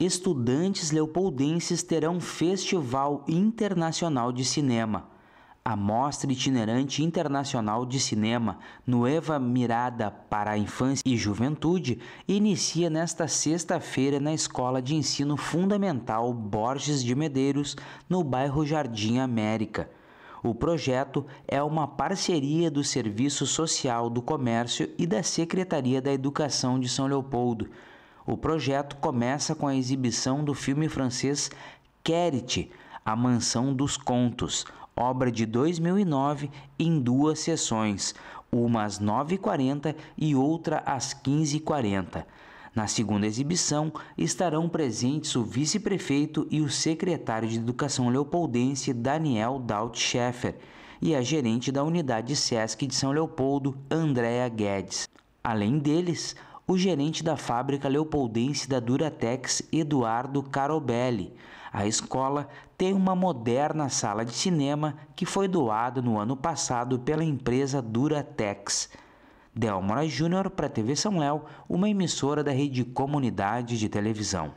estudantes leopoldenses terão Festival Internacional de Cinema. A Mostra Itinerante Internacional de Cinema, Nueva Mirada para a Infância e Juventude, inicia nesta sexta-feira na Escola de Ensino Fundamental Borges de Medeiros, no bairro Jardim América. O projeto é uma parceria do Serviço Social do Comércio e da Secretaria da Educação de São Leopoldo o projeto começa com a exibição do filme francês Querite, A Mansão dos Contos, obra de 2009, em duas sessões, uma às 9h40 e outra às 15h40. Na segunda exibição, estarão presentes o vice-prefeito e o secretário de Educação Leopoldense, Daniel Daut Scheffer, e a gerente da unidade SESC de São Leopoldo, Andréa Guedes. Além deles, o gerente da fábrica leopoldense da Duratex, Eduardo Carobelli. A escola tem uma moderna sala de cinema que foi doada no ano passado pela empresa Duratex. Delmora Júnior para a TV São Léo, uma emissora da rede Comunidade de Televisão.